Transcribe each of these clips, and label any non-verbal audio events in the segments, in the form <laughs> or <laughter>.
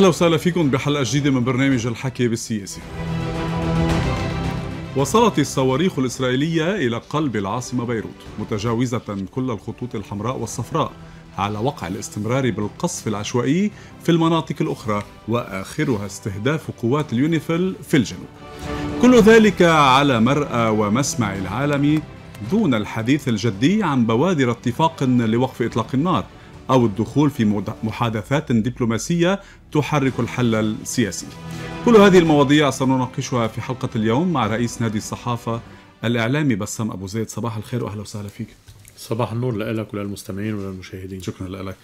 أهلا وسهلا فيكم بحلقة جديدة من برنامج الحكي بالسياسة وصلت الصواريخ الإسرائيلية إلى قلب العاصمة بيروت متجاوزة كل الخطوط الحمراء والصفراء على وقع الاستمرار بالقصف العشوائي في المناطق الأخرى وآخرها استهداف قوات اليونيفيل في الجنوب كل ذلك على مرأى ومسمع العالم دون الحديث الجدي عن بوادر اتفاق لوقف إطلاق النار أو الدخول في محادثات دبلوماسية تحرك الحل السياسي كل هذه المواضيع سنناقشها في حلقة اليوم مع رئيس نادي الصحافة الإعلامي بسام أبو زيد صباح الخير وأهلا وسهلا فيك صباح النور لك وللمستمعين وللمشاهدين شكرا لك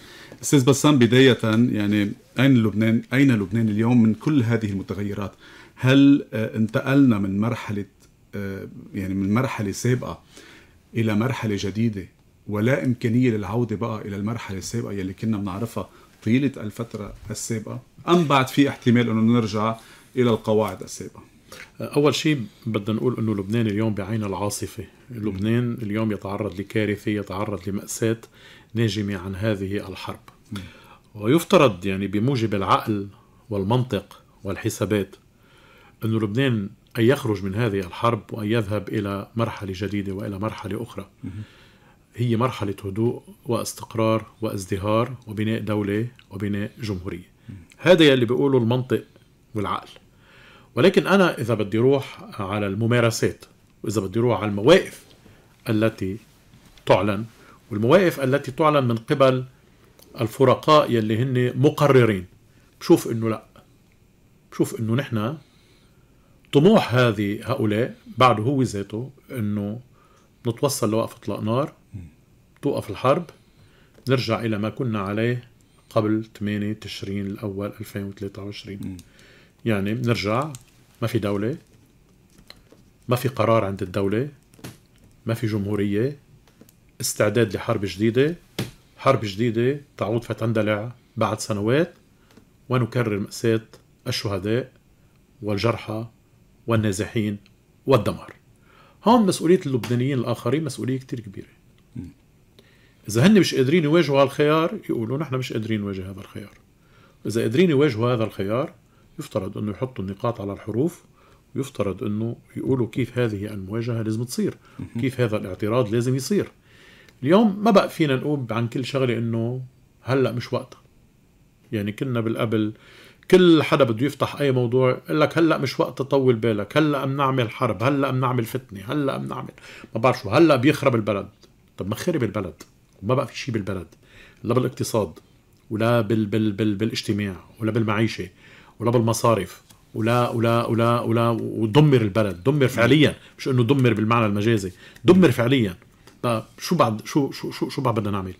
استاذ بسام بدايه يعني اين لبنان اين لبنان اليوم من كل هذه المتغيرات هل آه، انتقلنا من مرحله آه، يعني من مرحله سابقه الى مرحله جديده ولا إمكانية للعودة بقى إلى المرحلة السابقة يلي كنا بنعرفها طيلة الفترة السابقة أم بعد في احتمال أنه نرجع إلى القواعد السابقة أول شيء بدنا نقول أنه لبنان اليوم بعين العاصفة لبنان اليوم يتعرض لكارثة يتعرض لمأساة ناجمة عن هذه الحرب ويفترض يعني بموجب العقل والمنطق والحسابات أن لبنان أن يخرج من هذه الحرب وأن يذهب إلى مرحلة جديدة وإلى مرحلة أخرى هي مرحلة هدوء واستقرار وازدهار وبناء دولة وبناء جمهورية هذا يلي بيقوله المنطق والعقل ولكن أنا إذا بدي روح على الممارسات وإذا بدي روح على المواقف التي تعلن والمواقف التي تعلن من قبل الفرقاء يلي هن مقررين بشوف انه لا بشوف انه نحن طموح هذه هؤلاء بعده هو ذاته انه نتوصل لوقف اطلاق نار توقف الحرب نرجع إلى ما كنا عليه قبل 8 تشرين الأول 2023 م. يعني بنرجع ما في دولة ما في قرار عند الدولة ما في جمهورية استعداد لحرب جديدة حرب جديدة تعود فتندلع بعد سنوات ونكرر مأساة الشهداء والجرحى والنازحين والدمار هون مسؤولية اللبنانيين الآخرين مسؤولية كتير كبيرة إذا هن مش قادرين يواجهوا هالخيار يقولوا نحن مش قادرين نواجه هذا الخيار إذا قادرين يواجهوا هذا الخيار يفترض أنه يحطوا النقاط على الحروف ويفترض أنه يقولوا كيف هذه المواجهة لازم تصير كيف هذا الاعتراض لازم يصير اليوم ما بقى فينا نقول عن كل شغلة أنه هلأ مش وقتها يعني كنا بالقبل كل حدا بده يفتح اي موضوع يقول لك هلا مش وقت تطول بالك هلا بنعمل حرب هلا بنعمل فتنه هلا بنعمل ما بعرف شو هلا بيخرب البلد طب ما خرب البلد ما بقى في شيء بالبلد لا بالاقتصاد ولا بال بال بال بالاجتماع ولا بالمعيشه ولا بالمصارف ولا ولا ولا ولا ودمر البلد دمر فعليا مش انه دمر بالمعنى المجازي دمر فعليا طيب، شو بعد شو شو شو, شو بعد بدنا نعمل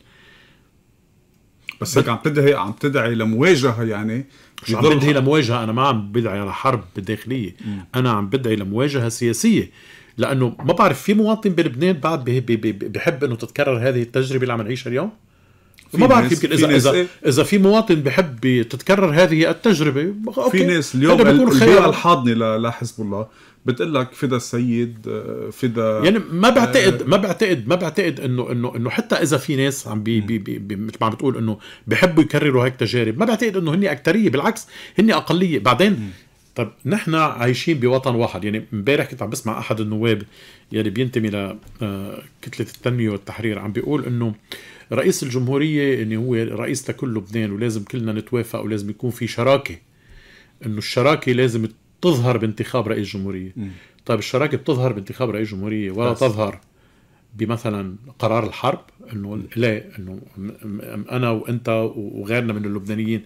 بس هيك عم تدعي عم تدعي لمواجهه يعني مش عم بدعي لمواجهه انا ما عم بدعي لحرب داخليه انا عم بدعي لمواجهه سياسيه لانه ما بعرف في مواطن بلبنان بعد بحب انه تتكرر هذه التجربه اللي عم نعيشها اليوم ما بعرف يمكن اذا اذا اذا في مواطن بحب تتكرر هذه التجربه أوكي. في ناس اليوم البيئه الحاضنه لحزب الله بتقول لك فدا السيد فدا يعني ما بعتقد آه، ما بعتقد ما بعتقد انه انه انه حتى اذا في ناس عم بي بي بي مثل ما عم بتقول انه بحبوا يكرروا هيك تجارب ما بعتقد انه هن اكثريه بالعكس هن اقليه بعدين طب نحن عايشين بوطن واحد يعني امبارح كنت عم بسمع احد النواب يلي يعني بينتمي لكتله آه، التنميه والتحرير عم بيقول انه رئيس الجمهوريه انه هو رئيس لكل لبنان ولازم كلنا نتوافق ولازم يكون في شراكه انه الشراكه لازم تظهر بانتخاب رئيس جمهوريه طيب الشراكه بتظهر بانتخاب رئيس جمهوريه ولا بس. تظهر بمثلا قرار الحرب انه لا انه انا وانت وغيرنا من اللبنانيين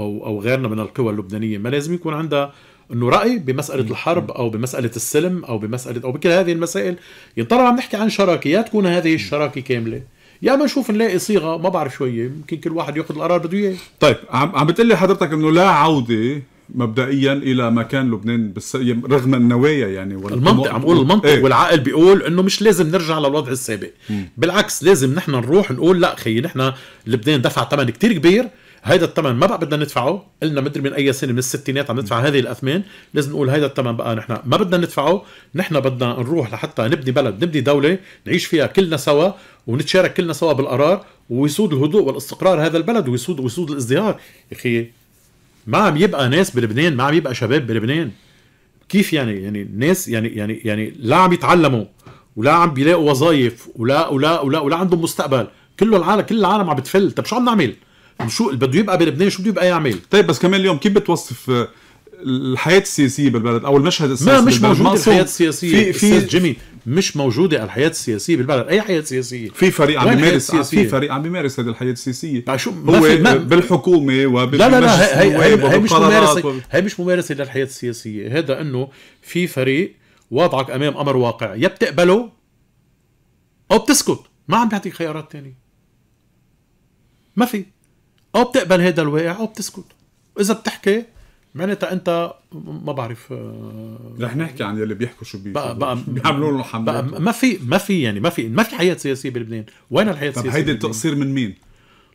او او غيرنا من القوى اللبنانيه ما لازم يكون عندها انه راي بمساله الحرب او بمساله السلم او بمساله او بكل هذه المسائل ينطلع يعني عم نحكي عن شراكه يا تكون هذه الشراكه كامله يا ما نشوف نلاقي صيغه ما بعرف شويه يمكن كل واحد ياخذ القرار بده اياه طيب عم عم بتقول لي حضرتك انه لا عوده مبدئيا الى مكان لبنان بس رغم النوايا يعني المنطق عم بقول المنطق ايه؟ والعقل بيقول انه مش لازم نرجع للوضع السابق م. بالعكس لازم نحن نروح نقول لا خي نحن لبنان دفع ثمن كتير كبير هيدا الثمن ما بقى بدنا ندفعه قلنا مدري من اي سنه من الستينات عم ندفع هذه الاثمان لازم نقول هيدا الثمن بقى نحن ما بدنا ندفعه نحن بدنا نروح لحتى نبني بلد نبني دوله نعيش فيها كلنا سوا ونتشارك كلنا سوا بالقرار ويسود الهدوء والاستقرار هذا البلد ويسود ويسود الازدهار يا اخي ما عم يبقى ناس بلبنان ما عم يبقى شباب بلبنان كيف يعني يعني الناس يعني يعني يعني لا عم يتعلموا ولا عم بيلاقوا وظائف ولا ولا ولا ولا عندهم مستقبل كله العالم كل العالم عم بتفل طب شو عم نعمل اللي بده يبقى بلبنان شو بده يبقى يعمل طيب بس كمان اليوم كيف بتوصف آه، الحياه السياسيه بالبلد او المشهد السياسي ما مش موجوده الحياه السياسيه في في جيمي مش موجوده الحياه السياسيه بالبلد اي حياه سياسيه في فريق عم بيمارس في فريق عم بيمارس هذه الحياه السياسيه شو هو ما بالحكومه وبال لا لا لا هي, هي, هي, هي مش ممارسه هي مش ممارسه للحياه السياسيه هذا انه في فريق وضعك امام امر واقع يا بتقبله او بتسكت ما عم بيعطيك خيارات ثانيه ما في او بتقبل هذا الواقع او بتسكت واذا بتحكي معناتها انت ما بعرف آه، رح نحكي عن يلي بيحكوا شو <laughs> بيعملوا لهم حملات ما في ما في يعني ما في ما في حياه سياسيه بلبنان وين الحياه السياسيه طيب هيدي التقصير من مين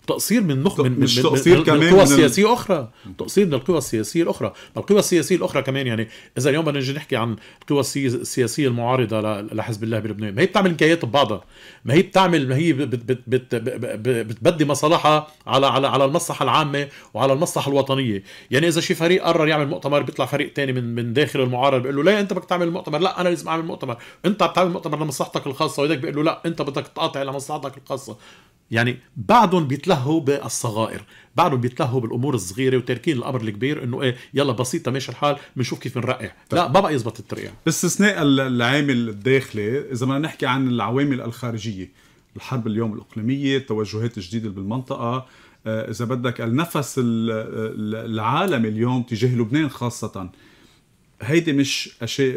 تقصير من مخ من, مش من, تقصير من, كمان من القوى السياسيه اخرى تقصير من القوى السياسيه الاخرى القوى السياسيه الاخرى كمان يعني اذا اليوم بدنا نجي نحكي عن القوى السياسيه المعارضه لحزب الله بلبنان ما هي بتعمل نكايات ببعضها ما هي بتعمل ما هي بتبدي مصالحها على على على المصلحه العامه وعلى المصلحه الوطنيه يعني اذا شي فريق قرر يعمل مؤتمر بيطلع فريق تاني من من داخل المعارضه بيقول له لا انت بدك تعمل مؤتمر لا انا لازم اعمل مؤتمر انت بتعمل مؤتمر لمصلحتك الخاصه وهيداك بيقول له لا انت بدك تقاطع لمصلحتك الخاصه يعني بعدهم بيتلهوا بالصغائر بعدهم بيتلهوا بالامور الصغيره وتاركين الامر الكبير انه ايه يلا بسيطه ماشي الحال بنشوف كيف بنرقع طيب. لا ما بقى يزبط الترقيع باستثناء العامل الداخلي اذا بدنا نحكي عن العوامل الخارجيه الحرب اليوم الاقليميه التوجهات الجديده بالمنطقه آه، اذا بدك النفس العالمي اليوم تجاه لبنان خاصه هيدي مش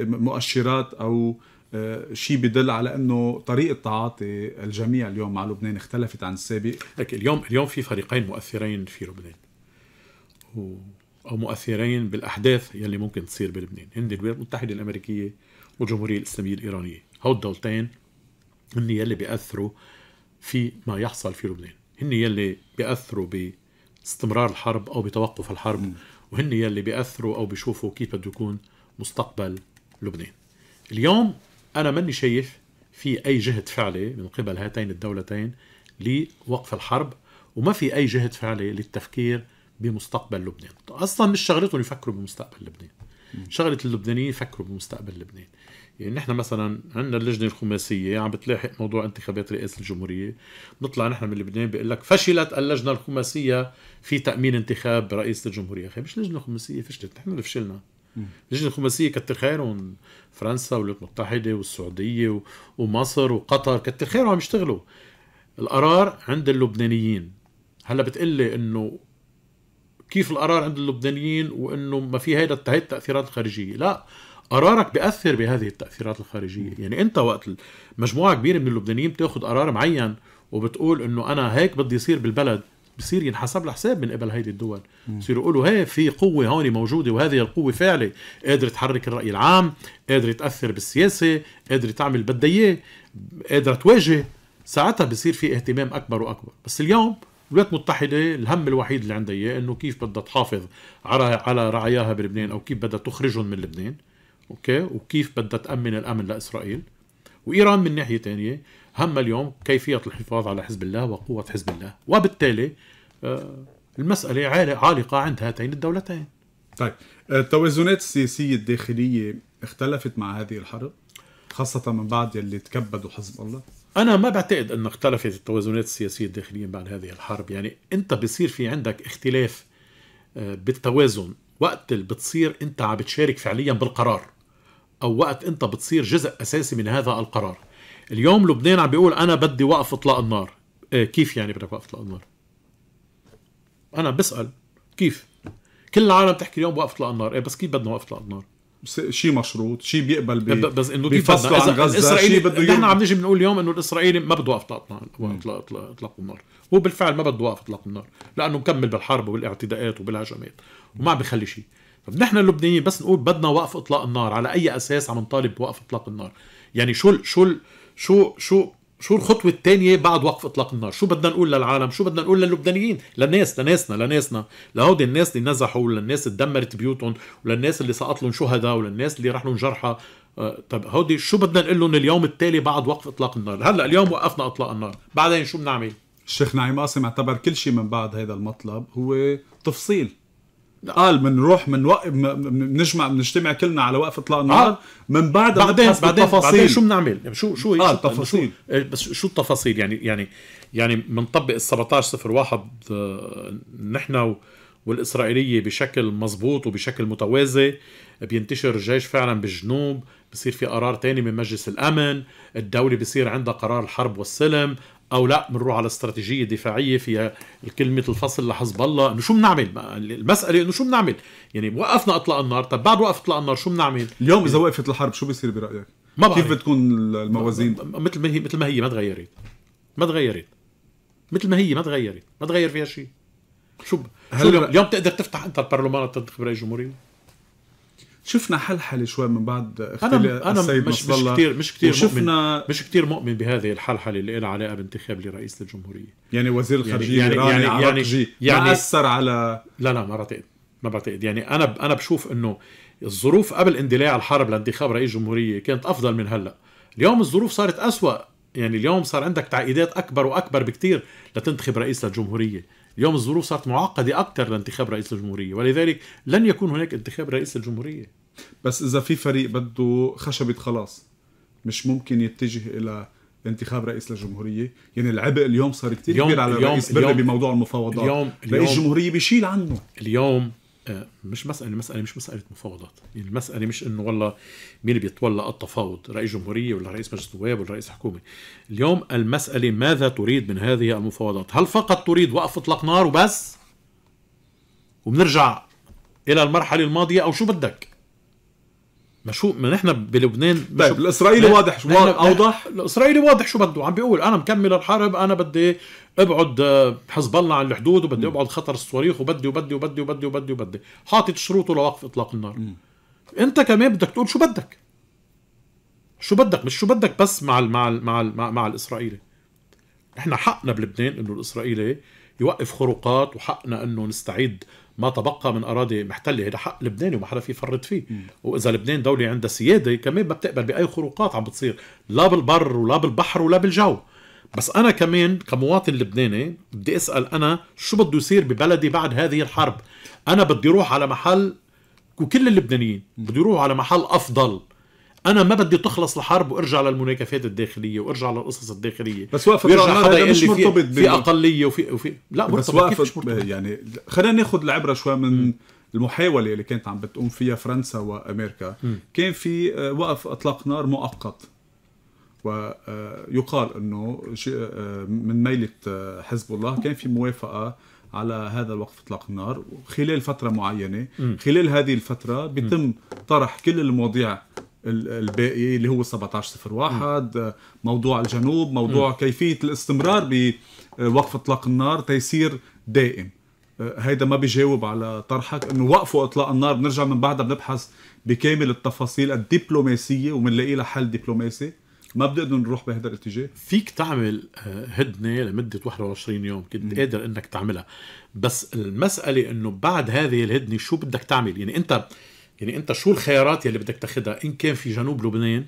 مؤشرات او آه، شيء بدل على انه طريقه تعاطي الجميع اليوم مع لبنان اختلفت عن السابق لك اليوم اليوم في فريقين مؤثرين في لبنان و... او مؤثرين بالاحداث يلي ممكن تصير بلبنان هن الولايات المتحده الامريكيه والجمهوريه الاسلاميه الايرانيه هول الدولتين هن يلي بياثروا في ما يحصل في لبنان هن يلي بياثروا باستمرار الحرب او بتوقف الحرب وهن يلي بياثروا او بيشوفوا كيف بده يكون مستقبل لبنان اليوم أنا ماني شايف في أي جهد فعلي من قبل هاتين الدولتين لوقف الحرب وما في أي جهد فعلي للتفكير بمستقبل لبنان أصلا مش شغلتهم يفكروا بمستقبل لبنان شغلة اللبنانيين يفكروا بمستقبل لبنان يعني نحن مثلا عندنا اللجنة الخماسية عم بتلاحق موضوع انتخابات رئاسة الجمهورية بنطلع نحن من لبنان بيقول لك فشلت اللجنة الخماسية في تأمين انتخاب رئيس الجمهورية أخي مش اللجنة الخماسية فشلت نحن اللي فشلنا اللجنه الخماسيه كتر خيرهم فرنسا والولايات المتحده والسعوديه ومصر وقطر كتر خيرهم عم يشتغلوا القرار عند اللبنانيين هلا بتقلي انه كيف القرار عند اللبنانيين وانه ما في هيدا هي التاثيرات الخارجيه لا قرارك بيأثر بهذه التأثيرات الخارجية يعني أنت وقت مجموعة كبيرة من اللبنانيين بتاخذ قرار معين وبتقول أنه أنا هيك بدي يصير بالبلد بصير ينحسب حساب من قبل هيدي الدول بصيروا يقولوا هي في قوه هون موجوده وهذه القوه فعله قادره تحرك الراي العام قادره تاثر بالسياسه قادره تعمل بدها اياه قادره تواجه ساعتها بصير في اهتمام اكبر واكبر بس اليوم الولايات المتحدة الهم الوحيد اللي عندها اياه انه كيف بدها تحافظ على على رعاياها بلبنان او كيف بدها تخرجهم من لبنان اوكي وكيف بدها تامن الامن لاسرائيل وايران من ناحيه ثانيه هم اليوم كيفيه الحفاظ على حزب الله وقوه حزب الله وبالتالي المسألة عالقة عند هاتين الدولتين طيب التوازنات آه، السياسية الداخلية اختلفت مع هذه الحرب خاصة من بعد يلي تكبدوا حزب الله أنا ما بعتقد أنه اختلفت التوازنات السياسية الداخلية بعد هذه الحرب يعني أنت بصير في عندك اختلاف آه، بالتوازن وقت اللي بتصير أنت عم بتشارك فعليا بالقرار أو وقت أنت بتصير جزء أساسي من هذا القرار اليوم لبنان عم بيقول أنا بدي وقف إطلاق النار آه، كيف يعني بدك وقف إطلاق النار انا بسال كيف كل العالم بتحكي اليوم بوقف اطلاق النار ايه بس كيف بدنا وقف اطلاق النار شيء مشروط شيء بيقبل بي بس انه كيف بدنا عن غزه الاسرائيلي بده نحن عم نجي بنقول اليوم انه الاسرائيلي ما بده وقف اطلاق اطلاق النار هو بالفعل ما بده وقف اطلاق النار لانه مكمل بالحرب وبالاعتداءات وبالهجمات وما عم بيخلي شيء فنحن نحن اللبنانيين بس نقول بدنا وقف اطلاق النار على اي اساس عم نطالب بوقف اطلاق النار يعني شو شو شو شو شو الخطوة الثانية بعد وقف إطلاق النار؟ شو بدنا نقول للعالم؟ شو بدنا نقول للبنانيين؟ للناس لناسنا لناسنا لهودي الناس اللي نزحوا وللناس اللي دمرت بيوتهم وللناس اللي سقط لهم شهداء وللناس اللي راح لهم جرحى آه، طب هودي شو بدنا نقول لهم اليوم التالي بعد وقف إطلاق النار؟ هلا اليوم وقفنا إطلاق النار، بعدين شو بنعمل؟ الشيخ نعيم قاسم اعتبر كل شيء من بعد هذا المطلب هو تفصيل قال بنروح بنوقف بنجمع بنجتمع كلنا على وقف اطلاق النار آه. من بعدها بعدين بعدين بعدين شو بنعمل يعني شو شو اه التفاصيل إيه، بس شو التفاصيل يعني يعني يعني بنطبق ال 1701 آه، نحن والاسرائيليه بشكل مزبوط وبشكل متوازي بينتشر الجيش فعلا بالجنوب بصير في قرار تاني من مجلس الامن الدوله بصير عندها قرار الحرب والسلم او لا بنروح على استراتيجيه دفاعيه فيها كلمه الفصل لحزب الله انه شو بنعمل المساله انه شو بنعمل يعني وقفنا اطلاق النار طب بعد وقف اطلاق النار شو بنعمل اليوم اذا وقفت الحرب شو بيصير برايك ما بعرف. كيف بتكون الموازين مثل ما هي مثل ما هي ما تغيرت ما تغيرت مثل ما هي ما تغيرت ما تغير فيها شيء شو هل اليوم, اليوم تقدر تفتح انت البرلمان تنتخب رئيس جمهوريه شفنا حلحله شوي من بعد اختلاف انا انا السيد مش مش كثير مش كثير مؤمن مش كثير مؤمن بهذه الحلحله اللي لها علاقه بانتخاب لرئيس الجمهوريه يعني وزير يعني- الخارجيه يعني يعني يعني, يعني, يعني اثر على لا لا ما بعتقد ما بعتقد يعني انا انا بشوف انه الظروف قبل اندلاع الحرب لانتخاب رئيس جمهوريه كانت افضل من هلا اليوم الظروف صارت أسوأ يعني اليوم صار عندك تعقيدات اكبر واكبر بكثير لتنتخب رئيس للجمهوريه اليوم الظروف صارت معقده اكثر لانتخاب رئيس الجمهوريه ولذلك لن يكون هناك انتخاب رئيس الجمهوريه بس اذا في فريق بده خشبه خلاص مش ممكن يتجه الى انتخاب رئيس للجمهوريه يعني العبء اليوم صار كثير كبير على اليوم الرئيس اليوم بموضوع المفاوضات اليوم رئيس الجمهوريه بيشيل عنه اليوم آه، مش مسألة المسألة يعني مش مسألة مفاوضات يعني المسألة مش إنه والله مين بيتولى التفاوض رئيس جمهورية ولا رئيس مجلس نواب ولا رئيس حكومة اليوم المسألة ماذا تريد من هذه المفاوضات هل فقط تريد وقف اطلاق نار وبس وبنرجع إلى المرحلة الماضية أو شو بدك ما شو ما نحن بلبنان طيب الاسرائيلي واضح شو اوضح الاسرائيلي واضح شو بده عم بيقول انا مكمل الحرب انا بدي ابعد آه، حزب الله عن الحدود وبدي ابعد خطر الصواريخ وبدي وبدي وبدي وبدي وبدي وبدي حاطط شروطه لوقف اطلاق النار م. انت كمان بدك تقول شو بدك شو بدك مش شو بدك بس مع الـ مع الـ مع الـ مع, الـ مع الاسرائيلي احنا حقنا بلبنان انه الاسرائيلي يوقف خروقات وحقنا انه نستعيد ما تبقى من اراضي محتله هذا حق لبناني وما حدا في يفرط فيه واذا لبنان دوله عندها سياده كمان ما بتقبل باي خروقات عم بتصير لا بالبر ولا بالبحر ولا بالجو بس انا كمان كمواطن لبناني بدي اسال انا شو بده يصير ببلدي بعد هذه الحرب انا بدي اروح على محل وكل اللبنانيين بده يروحوا على محل افضل انا ما بدي تخلص الحرب وارجع للمناكفات الداخليه وارجع للقصص الداخليه بس وقف ويرجع حدا يقول لي مرتبط في, اقليه وفي وفي لا بس وقف يعني خلينا ناخذ العبره شوي من م. المحاولة اللي كانت عم بتقوم فيها فرنسا وأمريكا م. كان في آه، وقف إطلاق نار مؤقت ويقال آه، أنه آه، من ميلة حزب الله كان في موافقة على هذا الوقف اطلاق النار خلال فتره معينه م. خلال هذه الفتره بيتم طرح كل المواضيع الباقي اللي هو 1701 موضوع الجنوب موضوع م. كيفية الاستمرار بوقف اطلاق النار تيسير دائم أه، هيدا ما بيجاوب على طرحك انه وقفوا اطلاق النار بنرجع من بعدها بنبحث بكامل التفاصيل الدبلوماسيه وبنلاقي لها حل دبلوماسي ما بنقدر نروح بهذا الاتجاه فيك تعمل هدنه أه، لمده 21 يوم كنت قادر انك تعملها بس المساله انه بعد هذه الهدنه شو بدك تعمل يعني انت يعني انت شو الخيارات يلي بدك تاخذها ان كان في جنوب لبنان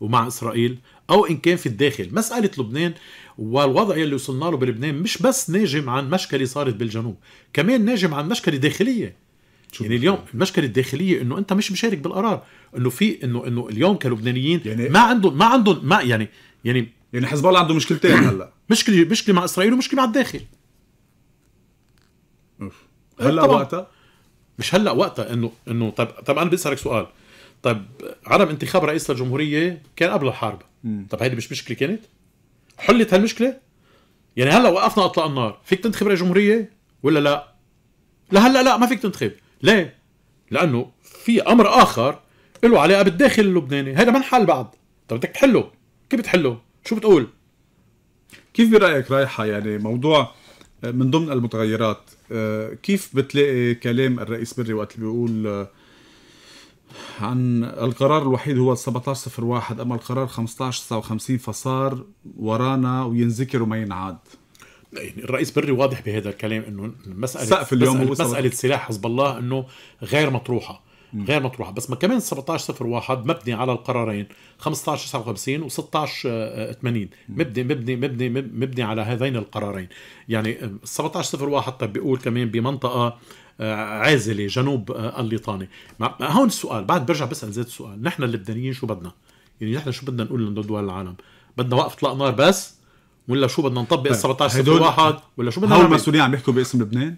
ومع اسرائيل او ان كان في الداخل مساله لبنان والوضع يلي وصلنا له بلبنان مش بس ناجم عن مشكله صارت بالجنوب كمان ناجم عن مشكله داخليه يعني اليوم المشكله الداخليه انه انت مش مشارك بالقرار انه في انه انه اليوم كلبنانيين يعني ما عندهم ما عندهم ما يعني يعني يعني حزب الله عنده مشكلتين هلا <clears throat> مشكله مشكله مع اسرائيل ومشكله مع الداخل هلا وقتها مش هلا وقتها انه انه طب طب انا بدي اسالك سؤال طب عدم انتخاب رئيس للجمهوريه كان قبل الحرب طب هيدي مش مشكله كانت حلت هالمشكله يعني هلا وقفنا اطلاق النار فيك تنتخب رئيس جمهوريه ولا لا لهلا لا ما فيك تنتخب ليه لانه في امر اخر له علاقه بالداخل اللبناني هذا ما انحل بعد طب بدك تحله كيف بتحله شو بتقول كيف برايك رايحه يعني موضوع من ضمن المتغيرات آه، كيف بتلاقي كلام الرئيس بري وقت اللي بيقول آه، عن القرار الوحيد هو 1701 اما القرار 1559 فصار ورانا وينذكر وما ينعاد يعني الرئيس بري واضح بهذا الكلام انه مساله سقف اليوم مساله, مسألة سلاح حزب الله انه غير مطروحه غير مطروحه بس ما كمان 1701 مبني على القرارين 15 59 و 16 80 مبني مبني مبني مبني على هذين القرارين يعني 17 آه، 01 طيب، بيقول كمان بمنطقه آه، عازله جنوب آه، الليطاني هون السؤال بعد برجع بسال زيد السؤال نحن اللبنانيين شو بدنا يعني نحن شو بدنا نقول لدول العالم بدنا وقف اطلاق نار بس ولا شو بدنا نطبق ال 17 01 ولا شو بدنا هول المسؤولين عم يحكوا باسم لبنان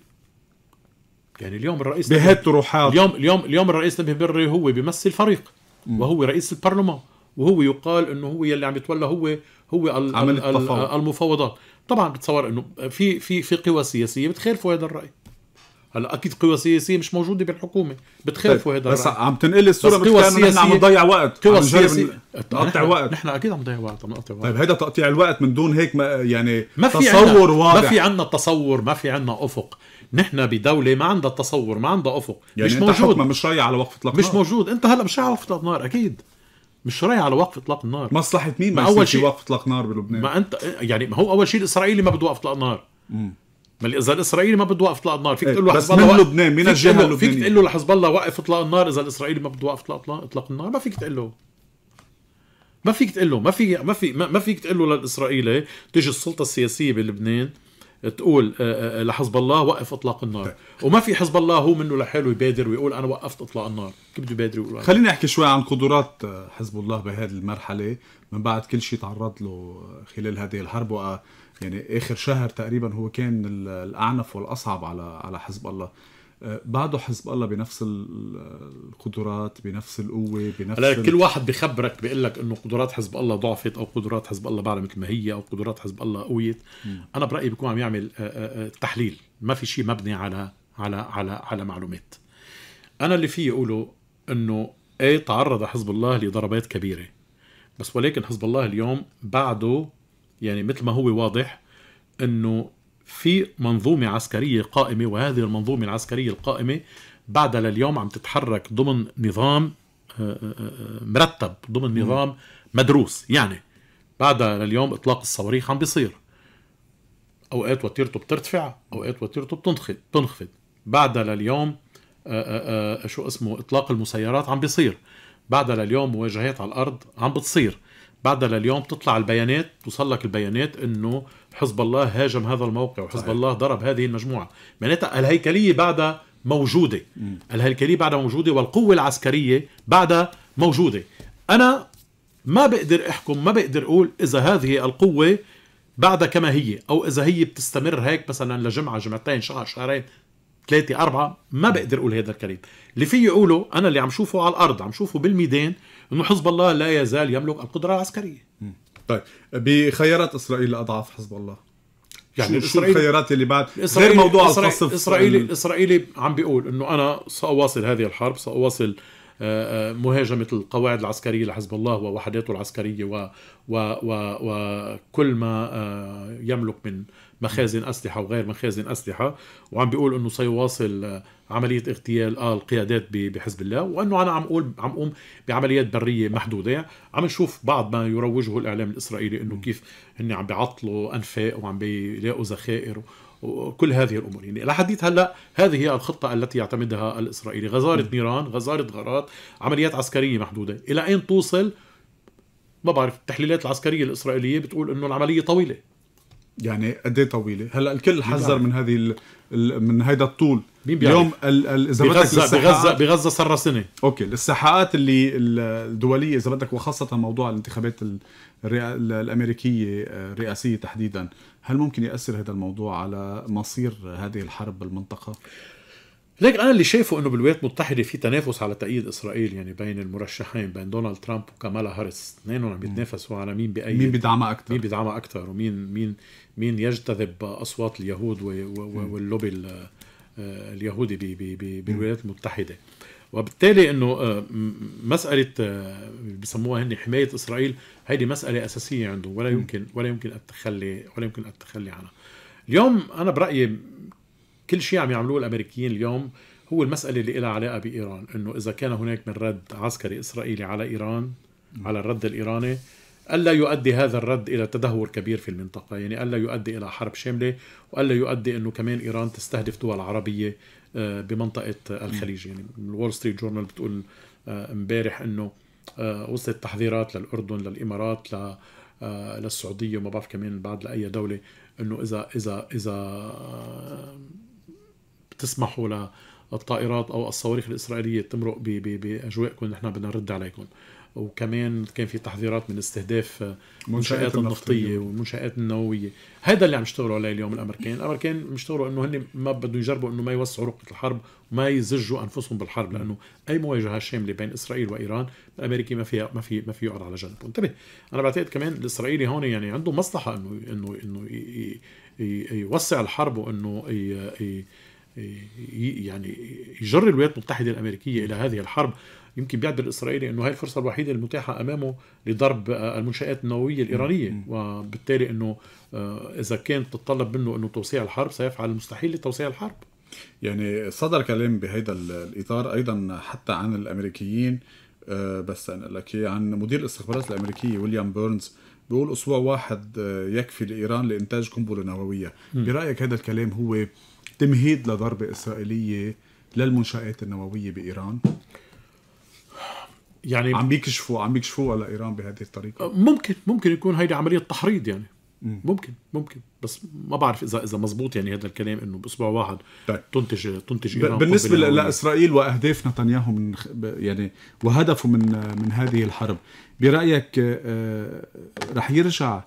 يعني اليوم الرئيس بهت روحات اليوم اليوم اليوم الرئيس نبيه بري هو بيمثل فريق م. وهو رئيس البرلمان وهو يقال انه هو يلي عم يتولى هو هو عمل المفاوضات طبعا بتصور انه في في في قوى سياسيه بتخالفوا هذا الراي هلا اكيد قوى سياسيه مش موجوده بالحكومه بتخالفوا طيب، هذا بس عم تنقلي الصوره مش كانه نحن عم نضيع وقت قوى سياسيه تقطع وقت نحن اكيد عم نضيع وقت عم نقطع وقت طيب هيدا تقطيع الوقت من دون هيك ما يعني ما في تصور واضح ما في عندنا تصور ما في عندنا افق نحن بدولة ما عندها تصور ما عندها افق يعني مش انت موجود مش رايح على وقف اطلاق مش موجود انت هلا مش رايح على وقف اطلاق نار اكيد مش رايح على وقف اطلاق النار مصلحة مين ما اول شيء وقف اطلاق نار بلبنان ما انت يعني ما هو اول شيء الاسرائيلي ما بده وقف اطلاق نار ما إيه، اذا الاسرائيلي ما بده وقف اطلاق النار فيك تقول له بس من لبنان من الجهه اللبنانيه فيك تقول له لحزب الله وقف اطلاق النار اذا الاسرائيلي ما بده وقف اطلاق النار ما فيك تقول له ما فيك تقول له ما في ما في ما فيك تقول له للاسرائيلي تيجي السلطه السياسيه بلبنان تقول آه، آه، آه، لحزب الله وقف اطلاق النار طيب. وما في حزب الله هو منه لحاله يبادر ويقول انا وقفت اطلاق النار كيف بده يبادر ويقول خليني احكي شوي عن قدرات حزب الله بهذه المرحله من بعد كل شيء تعرض له خلال هذه الحرب يعني اخر شهر تقريبا هو كان الاعنف والاصعب على على حزب الله بعده حزب الله بنفس القدرات بنفس القوه بنفس هلا كل واحد بخبرك بيقول لك انه قدرات حزب الله ضعفت او قدرات حزب الله بعلى مثل ما هي او قدرات حزب الله قويت م. انا برايي بيكون عم يعمل آه، آه، آه، تحليل ما في شيء مبني على على على على معلومات انا اللي فيه اقوله انه اي تعرض حزب الله لضربات كبيره بس ولكن حزب الله اليوم بعده يعني مثل ما هو واضح انه في منظومة عسكرية قائمة وهذه المنظومة العسكرية القائمة بعد لليوم عم تتحرك ضمن نظام آه، آه، آه، مرتب ضمن نظام مدروس يعني بعد لليوم اطلاق الصواريخ عم بيصير اوقات وتيرته بترتفع اوقات وتيرته بتنخفض بتنخفض بعد لليوم شو اسمه اطلاق المسيرات عم بيصير بعد لليوم مواجهات على الارض عم بتصير بعد لليوم بتطلع البيانات توصل لك البيانات انه حزب الله هاجم هذا الموقع وحزب صحيح. الله ضرب هذه المجموعة معناتها الهيكلية بعدها موجودة الهيكلية بعدها موجودة والقوة العسكرية بعدها موجودة أنا ما بقدر أحكم ما بقدر أقول إذا هذه القوة بعدها كما هي أو إذا هي بتستمر هيك مثلا لجمعة جمعتين شهر شهرين ثلاثة أربعة ما بقدر أقول هذا الكلام اللي فيي أقوله أنا اللي عم شوفه على الأرض عم شوفه بالميدان أنه حزب الله لا يزال يملك القدرة العسكرية طيب بخيارات اسرائيل لاضعاف حزب الله يعني شو إسرائيل الخيارات اللي بعد غير موضوع إسرائيل القصف اسرائيلي ال... اسرائيلي عم بيقول انه انا ساواصل هذه الحرب ساواصل آه، آه، مهاجمة القواعد العسكرية لحزب الله ووحداته العسكرية و و وكل ما آه، يملك من مخازن أسلحة وغير مخازن أسلحة وعم بيقول أنه سيواصل عمليه اغتيال آه، القيادات بحزب الله وانه انا عم اقول عم اقوم بعمليات بريه محدوده عم نشوف بعض ما يروجه الاعلام الاسرائيلي انه كيف هن عم بيعطلوا انفاق وعم بيلاقوا ذخائر وكل هذه الامور يعني لحديت هلا هذه هي الخطه التي يعتمدها الاسرائيلي غزاره نيران غزاره غارات عمليات عسكريه محدوده الى اين توصل ما بعرف التحليلات العسكريه الاسرائيليه بتقول انه العمليه طويله يعني قد ايه طويله هلا الكل حذر من هذه من هذا الطول اليوم بيعرف؟ اليوم اذا بدك بغزه بغزه بغزه صار سنه اوكي الساحات اللي الدوليه اذا بدك وخاصه موضوع الانتخابات الامريكيه الرئاسيه آه، تحديدا هل ممكن ياثر هذا الموضوع على مصير هذه الحرب بالمنطقه لكن انا اللي شايفه انه بالولايات المتحده في تنافس على تأييد اسرائيل يعني بين المرشحين بين دونالد ترامب وكمالا هاريس اثنينهم عم يتنافسوا على مين بأي مين بيدعمها اكثر مين بيدعمها اكثر ومين مين مين يجتذب اصوات اليهود واللوبي آه، اليهودي بالولايات المتحده وبالتالي انه آه، مساله آه، بسموها هن حمايه اسرائيل هيدي مساله اساسيه عندهم ولا يمكن ولا يمكن التخلي ولا يمكن التخلي عنها اليوم انا برايي كل شيء عم يعملوه الامريكيين اليوم هو المساله اللي لها علاقه بايران انه اذا كان هناك من رد عسكري اسرائيلي على ايران على الرد الايراني الا يؤدي هذا الرد الى تدهور كبير في المنطقه يعني الا يؤدي الى حرب شامله والا يؤدي انه كمان ايران تستهدف دول عربيه آه، بمنطقه الخليج يعني الول ستريت جورنال بتقول آه، امبارح انه آه، وصلت تحذيرات للاردن للامارات للسعوديه وما بعرف كمان بعد لاي دوله انه اذا اذا اذا تسمحوا للطائرات او الصواريخ الاسرائيليه تمرق باجوائكم نحن بدنا نرد عليكم وكمان كان في تحذيرات من استهداف المنشآت النفطية والمنشآت النووية هذا اللي عم يشتغلوا عليه اليوم الأمريكان الأمريكان عم يشتغلوا أنه هن ما بدهم يجربوا أنه ما يوسعوا رقة الحرب وما يزجوا أنفسهم بالحرب لأنه أي مواجهة شاملة بين إسرائيل وإيران الأمريكي ما فيها ما في ما في يقعد على جنب وانتبه أنا بعتقد كمان الإسرائيلي هون يعني عنده مصلحة أنه أنه أنه يوسع الحرب وأنه يعني يجر الولايات المتحدة الأمريكية إلى هذه الحرب يمكن بيعتبر الإسرائيلي أنه هي الفرصة الوحيدة المتاحة أمامه لضرب المنشآت النووية الإيرانية وبالتالي أنه آه، إذا كان تتطلب منه أنه توسيع الحرب سيفعل المستحيل لتوسيع الحرب يعني صدر كلام بهذا الإطار أيضا حتى عن الأمريكيين آه، بس أنا لك عن مدير الاستخبارات الأمريكي ويليام بيرنز بيقول أسبوع واحد آه، يكفي لإيران لإنتاج قنبلة نووية برأيك هذا الكلام هو تمهيد لضربة إسرائيلية للمنشآت النووية بإيران يعني عم بيكشفوا عم بيكشفوها لإيران بهذه الطريقة ممكن ممكن يكون هيدي عملية تحريض يعني ممكن ممكن بس ما بعرف اذا اذا مزبوط يعني هذا الكلام انه باسبوع واحد طيب. تنتج تنتج ايران بالنسبه لاسرائيل واهداف نتنياهو من يعني وهدفه من من هذه الحرب برايك آه، آه، رح يرجع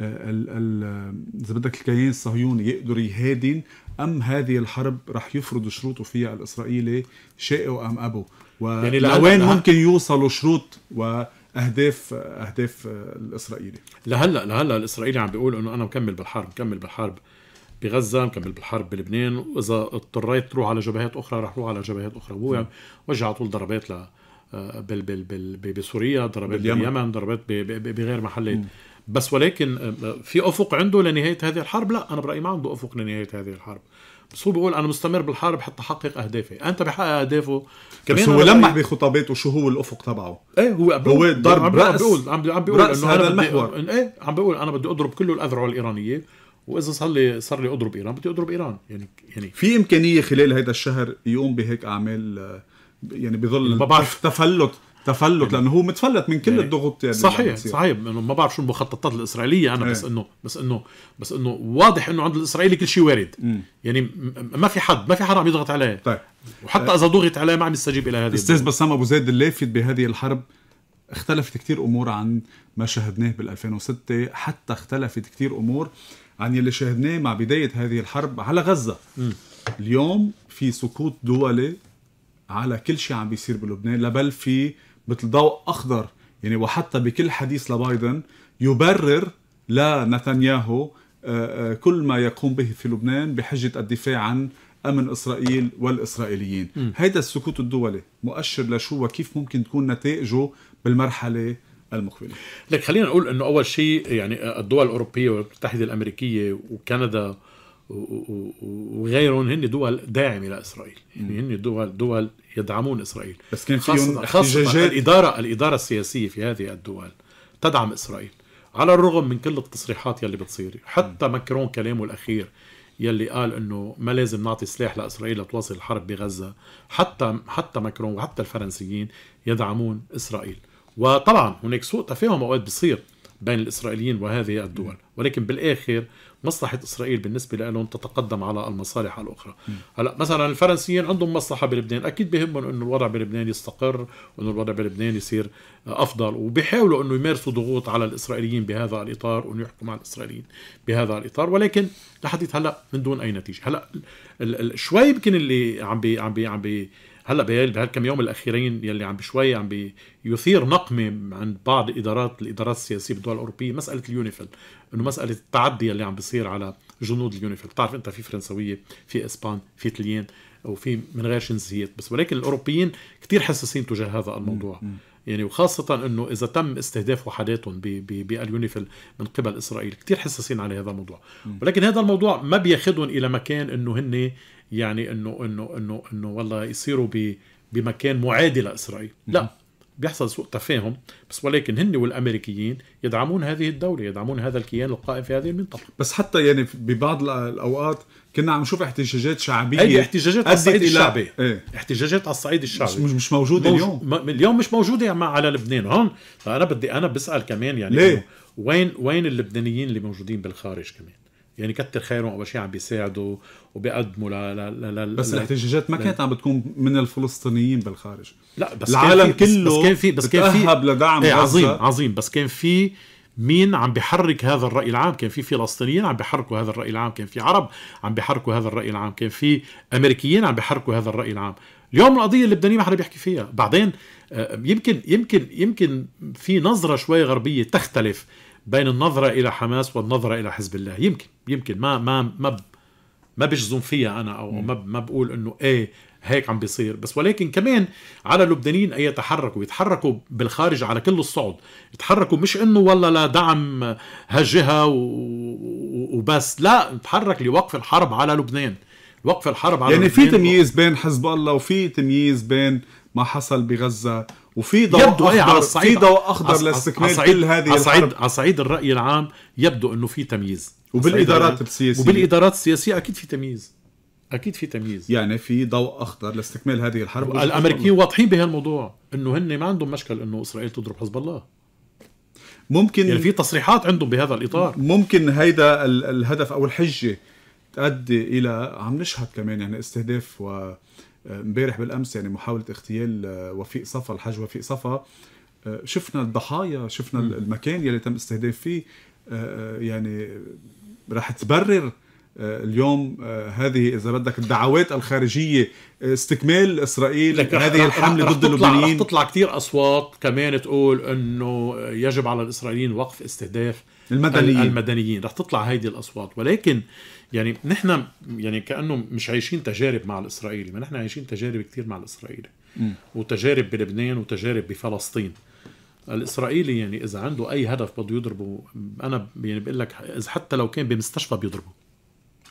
آه، اذا بدك الكيان الصهيوني يقدر يهادن أم هذه الحرب رح يفرض شروطه فيها الإسرائيلي شئوا أم ابو يعني ولوين يعني ممكن يوصلوا شروط و اهداف اهداف الاسرائيلي لهلا لهلا الاسرائيلي عم بيقول انه انا مكمل بالحرب مكمل بالحرب بغزه مكمل بالحرب بلبنان واذا اضطريت تروح على جبهات اخرى رح روح على جبهات اخرى هو يعني وجه على طول ضربات ل آه، بال بال بسوريا ضربات باليمن, باليمن ضربات بغير محلات بس ولكن آه، آه، في افق عنده لنهايه هذه الحرب لا انا برايي ما عنده افق لنهايه هذه الحرب بس هو بيقول انا مستمر بالحرب حتى احقق اهدافي انت بحقق آه، اهدافه كمان بس هو لمح بخطاباته شو هو الافق تبعه ايه هو هو ضرب راس عم بيقول عم, عم بيقول رأس انه هذا المحور ايه عم بيقول انا بدي اضرب كل الاذرع الايرانيه واذا صار لي صار لي اضرب ايران بدي اضرب ايران يعني يعني في امكانيه خلال هذا الشهر يقوم بهيك اعمال يعني بظل ما بعرف تفلت تفلت يعني لانه هو متفلت من كل يعني الضغوط يعني صحيح صحيح انه ما بعرف شو المخططات الاسرائيليه انا ايه. بس انه بس انه بس انه واضح انه عند الاسرائيلي كل شيء وارد يعني م. يعني ما في حد ما في حدا عم يضغط عليه طيب وحتى آه، اذا ضغط عليه ما عم يستجيب الى هذه استاذ بسام ابو زيد اللافت بهذه الحرب اختلفت كثير امور عن ما شاهدناه بال 2006 حتى اختلفت كثير امور عن يلي شاهدناه مع بدايه هذه الحرب على غزه م. اليوم في سقوط دولي على كل شيء عم بيصير بلبنان لا بل في مثل ضوء اخضر يعني وحتى بكل حديث لبايدن يبرر لنتنياهو آه، آه، كل ما يقوم به في لبنان بحجه الدفاع عن امن اسرائيل والاسرائيليين هيدا السكوت الدولي مؤشر لشو وكيف ممكن تكون نتائجه بالمرحله المقبله لك خلينا نقول انه اول شيء يعني الدول الاوروبيه والمتحده الامريكيه وكندا وغيرهم هن دول داعمه لاسرائيل يعني هن دول دول يدعمون اسرائيل بس كان فيهم خاصة الاداره الاداره السياسيه في هذه الدول تدعم اسرائيل على الرغم من كل التصريحات يلي بتصير حتى ماكرون كلامه الاخير يلي قال انه ما لازم نعطي سلاح لاسرائيل لتواصل الحرب بغزه حتى حتى ماكرون وحتى الفرنسيين يدعمون اسرائيل وطبعا هناك سوء تفاهم اوقات بصير بين الإسرائيليين وهذه الدول ولكن بالآخر مصلحة إسرائيل بالنسبة لهم تتقدم على المصالح الأخرى هلا مثلا الفرنسيين عندهم مصلحة بلبنان أكيد بهمهم أنه الوضع بلبنان يستقر وأنه الوضع بلبنان يصير أفضل وبيحاولوا أنه يمارسوا ضغوط على الإسرائيليين بهذا الإطار وأنه يحكموا على الإسرائيليين بهذا الإطار ولكن لحديث هلا من دون أي نتيجة هلا شوي يمكن اللي عم بي عم بي عم بي هلا بهالكم يوم الاخيرين يلي عم بشوي عم بيثير نقمه عند بعض ادارات الادارات السياسيه بالدول الاوروبيه مساله اليونيفيل انه مساله التعدي اللي عم بيصير على جنود اليونيفيل بتعرف انت في فرنسويه في اسبان في تليين او في من غير جنسيات بس ولكن الاوروبيين كثير حساسين تجاه هذا الموضوع يعني وخاصة انه اذا تم استهداف وحداتهم باليونيفيل من قبل اسرائيل كثير حساسين على هذا الموضوع ولكن هذا الموضوع ما بياخذهم الى مكان انه هن يعني انه انه انه انه والله يصيروا بمكان معادي لاسرائيل نعم. لا بيحصل سوء تفاهم بس ولكن هن والامريكيين يدعمون هذه الدوله يدعمون هذا الكيان القائم في هذه المنطقه بس حتى يعني ببعض الاوقات كنا عم نشوف احتجاجات شعبيه اي احتجاجات على الصعيد الشعبي إيه؟ احتجاجات على الصعيد الشعبي مش, مش موجوده اليوم م... اليوم مش موجوده مع على لبنان هون فانا بدي انا بسال كمان يعني ليه؟ وين وين اللبنانيين اللي موجودين بالخارج كمان يعني كتر خيرهم اول شيء عم بيساعدوا وبيقدموا ل بس الاحتجاجات ما كانت عم بتكون من الفلسطينيين بالخارج لا بس العالم كله بس كان في بس كان في لدعم ايه عظيم عظيم بس كان في مين عم بيحرك هذا الرأي العام كان في فلسطينيين عم بيحركوا هذا الرأي العام كان في عرب عم بيحركوا هذا الرأي العام كان في أمريكيين عم بيحركوا هذا الرأي العام اليوم القضية اللبنانية ما حدا بيحكي فيها بعدين آه، يمكن يمكن يمكن في نظرة شوي غربية تختلف بين النظره الى حماس والنظره الى حزب الله يمكن يمكن ما ما ما ما بجزم فيها انا او ما ما بقول انه ايه هيك عم بيصير بس ولكن كمان على اللبنانيين ان يتحركوا يتحركوا بالخارج على كل الصعد يتحركوا مش انه والله لا دعم هالجهه وبس لا نتحرك لوقف الحرب على لبنان وقف الحرب على يعني في تمييز بين حزب الله وفي تمييز بين ما حصل بغزه وفي ضوء يبدو اخضر على الصعيد في ضوء اخضر لاستكمال كل هذه على الحرب على صعيد الراي العام يبدو انه في تمييز وبالادارات السياسيه وبالادارات السياسيه اكيد في تمييز اكيد في تمييز يعني في ضوء اخضر لاستكمال هذه الحرب الامريكيين واضحين بهالموضوع انه هن ما عندهم مشكل انه اسرائيل تضرب حزب الله ممكن يعني في تصريحات عندهم بهذا الاطار ممكن هيدا الهدف او الحجه تؤدي الى عم نشهد كمان يعني استهداف و امبارح بالامس يعني محاوله اغتيال آه، وفيق صفا الحاج وفيق صفا آه، شفنا الضحايا شفنا م. المكان يلي تم استهداف فيه آه، يعني راح تبرر اليوم هذه اذا بدك الدعوات الخارجيه استكمال اسرائيل هذه الحمله رح ضد اللبنانيين تطلع كثير اصوات كمان تقول انه يجب على الاسرائيليين وقف استهداف المدنيين المدنيين رح تطلع هيدي الاصوات ولكن يعني نحن يعني كانه مش عايشين تجارب مع الاسرائيلي ما نحن عايشين تجارب كثير مع الاسرائيلي م. وتجارب بلبنان وتجارب بفلسطين الاسرائيلي يعني اذا عنده اي هدف بده يضربه انا يعني بقول لك اذا حتى لو كان بمستشفى بيضربه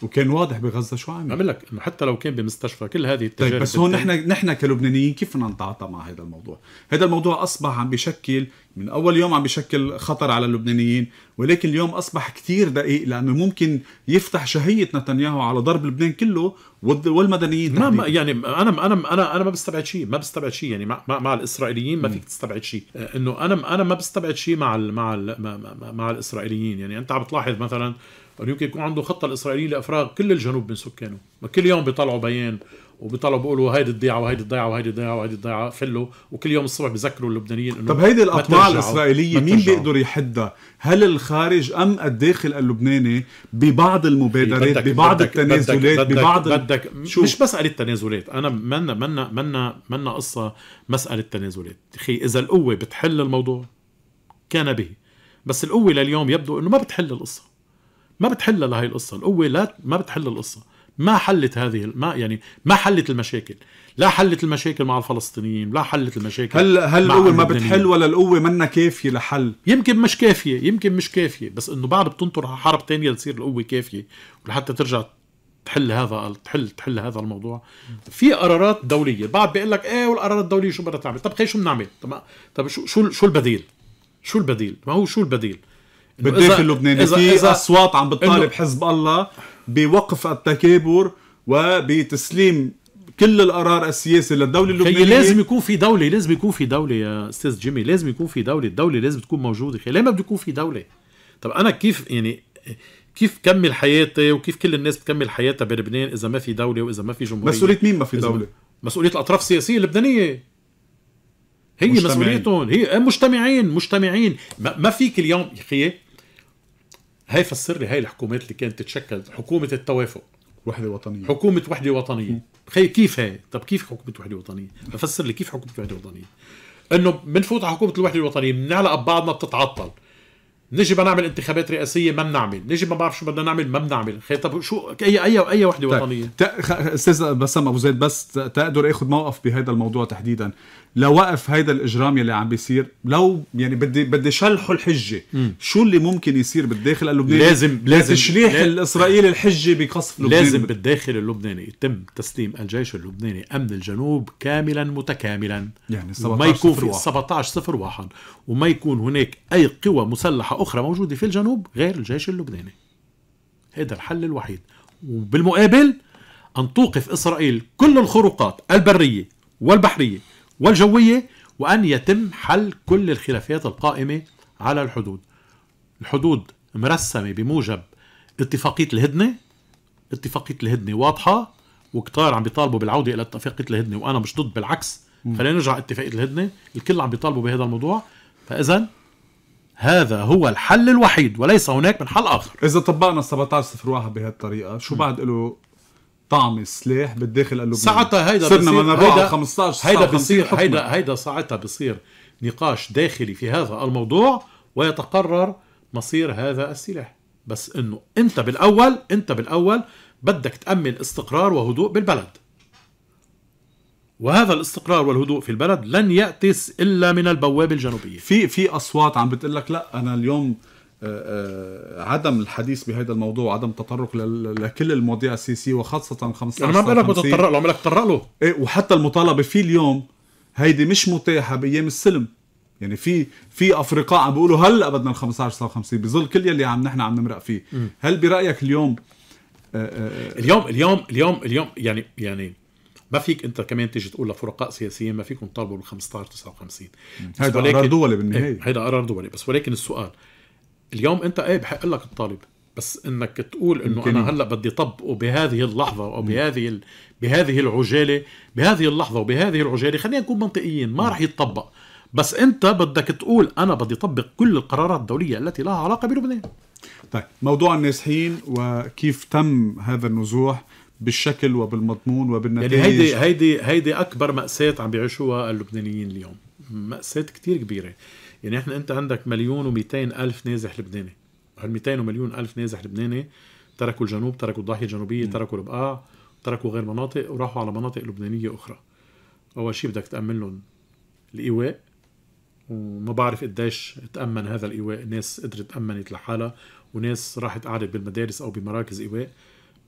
وكان واضح بغزه شو عامل عم لك حتى لو كان بمستشفى كل هذه طيب، التجارب طيب بس هون نحن نحن كلبنانيين كيف بدنا نتعاطى مع هذا الموضوع؟ هذا الموضوع اصبح عم بشكل من اول يوم عم بشكل خطر على اللبنانيين ولكن اليوم اصبح كثير دقيق لانه ممكن يفتح شهيه نتنياهو على ضرب لبنان كله والمدنيين ما, ما يعني انا انا انا انا ما بستبعد شيء ما بستبعد شيء يعني مع, مع الاسرائيليين ما فيك تستبعد شيء انه انا انا ما بستبعد شيء مع الـ مع الـ مع, الـ مع الاسرائيليين يعني انت عم تلاحظ مثلا طيب يمكن يكون عنده خطه الاسرائيليه لافراغ كل الجنوب من سكانه ما كل يوم بيطلعوا بيان وبيطلعوا بيقولوا هيدي الضيعه وهيدي الضيعه وهيدي الضيعه وهيدي الضيعه فلوا وكل يوم الصبح بذكروا اللبنانيين انه طب هيدي الاطماع الاسرائيليه مين بيقدر يحدها؟ هل الخارج ام الداخل اللبناني ببعض المبادرات بدك ببعض بدك التنازلات بدك ببعض بدك شو؟ مش مساله تنازلات انا منا منا منا منا قصه مساله تنازلات اخي اذا القوه بتحل الموضوع كان به بس القوه لليوم يبدو انه ما بتحل القصه ما بتحل لهي القصه القوه لا ما بتحل القصه ما حلت هذه ما يعني ما حلت المشاكل لا حلت المشاكل مع الفلسطينيين لا حلت المشاكل هل هل القوه ما بتحل ولا القوه منا كافيه لحل يمكن مش كافيه يمكن مش كافيه بس انه بعد بتنطر حرب تانية لتصير القوه كافيه ولحتى ترجع تحل هذا تحل تحل هذا الموضوع في قرارات دوليه بعد بيقول لك ايه والقرارات الدوليه شو بدها تعمل طب خي شو بنعمل طب طب شو شو البديل شو البديل ما هو شو البديل بالداخل اللبناني في اصوات عم بتطالب حزب الله بوقف التكابر وبتسليم كل القرار السياسي للدوله اللبنانيه لازم يكون في دوله لازم يكون في دوله يا استاذ جيمي لازم يكون في دوله الدوله لازم تكون موجوده ليه ما بده يكون في دوله طب انا كيف يعني كيف كمل حياتي وكيف كل الناس بتكمل حياتها بلبنان اذا ما في دوله واذا ما في جمهوريه مسؤوليه مين ما في دوله مسؤوليه الاطراف السياسيه اللبنانيه هي مسؤوليتهم هي مجتمعين مجتمعين ما, ما فيك اليوم يا اخي هاي فسر لي هاي الحكومات اللي كانت تتشكل حكومه التوافق وحده وطنيه حكومه وحده وطنيه خي كيف هاي طب كيف حكومه وحده وطنيه بفسر لي كيف حكومه وحده وطنيه انه بنفوت على حكومه الوحده الوطنيه بنعلق ببعضنا بتتعطل نجي بنعمل انتخابات رئاسيه ما بنعمل نجي ما بعرف شو بدنا نعمل ما بنعمل خي طب شو اي اي اي وحده طيب. وطنيه استاذ بسام ابو زيد بس تقدر اخذ موقف بهذا الموضوع تحديدا لو وقف الاجرام يلي عم بيصير لو يعني بدي بدي شلحه الحجه م. شو اللي ممكن يصير بالداخل اللبناني لازم لازم تشليح لازم الاسرائيلي الحجه بقصف لبنان لازم بالداخل اللبناني يتم تسليم الجيش اللبناني امن الجنوب كاملا متكاملا يعني 17 ما يكون في 17 صفر واحد وما يكون هناك اي قوى مسلحه أخرى موجودة في الجنوب غير الجيش اللبناني هذا الحل الوحيد وبالمقابل أن توقف إسرائيل كل الخروقات البرية والبحرية والجوية وأن يتم حل كل الخلافات القائمة على الحدود الحدود مرسمة بموجب اتفاقية الهدنة اتفاقية الهدنة واضحة وكتار عم بيطالبوا بالعودة إلى اتفاقية الهدنة وأنا مش ضد بالعكس خلينا نرجع اتفاقية الهدنة الكل عم بيطالبوا بهذا الموضوع فإذا هذا هو الحل الوحيد وليس هناك من حل اخر اذا طبقنا 1701 بهالطريقه شو بعد له طعم سلاح بالداخل له ساعتها هيدا صرنا من هيدا 15 هيدا بصير هيدا هيدا ساعتها بصير نقاش داخلي في هذا الموضوع ويتقرر مصير هذا السلاح بس انه انت بالاول انت بالاول بدك تامن استقرار وهدوء بالبلد وهذا الاستقرار والهدوء في البلد لن يأتس إلا من البوابة الجنوبية في في أصوات عم بتقول لك لا أنا اليوم آه، آه، عدم الحديث بهذا الموضوع عدم التطرق لكل المواضيع السياسية وخاصة 15 أنا ما بقول لك بتتطرق له عم لك تطرق له إيه وحتى المطالبة فيه اليوم هيدي مش متاحة بأيام السلم يعني في في افرقاء عم بيقولوا هلا بدنا ال 15 50 بظل كل يلي عم نحن عم نمرق فيه م. هل برايك اليوم آآ آه، آآ اليوم اليوم اليوم اليوم يعني يعني ما فيك انت كمان تيجي تقول لفرقاء سياسيين ما فيكم تطالبوا بال 15 59 هذا قرار دولي بالنهايه هذا إيه، قرار دولي بس ولكن السؤال اليوم انت ايه بحق لك تطالب بس انك تقول انه انا هلا بدي طبقه بهذه اللحظه او بهذه ال... بهذه العجاله بهذه اللحظه وبهذه العجاله خلينا نكون منطقيين ما راح يتطبق بس انت بدك تقول انا بدي طبق كل القرارات الدوليه التي لها علاقه بلبنان طيب موضوع النازحين وكيف تم هذا النزوح بالشكل وبالمضمون وبالنتائج يعني هيدي هيدي هيدي اكبر ماساه عم بيعيشوها اللبنانيين اليوم ماساه كتير كبيره يعني احنا انت عندك مليون و الف نازح لبناني هال 200 ومليون الف نازح لبناني تركوا الجنوب تركوا الضاحيه الجنوبيه م. تركوا البقاع تركوا غير مناطق وراحوا على مناطق لبنانيه اخرى اول شيء بدك تامن لهم الايواء وما بعرف قديش تامن هذا الايواء ناس قدرت تامنت لحالها وناس راحت قعدت بالمدارس او بمراكز ايواء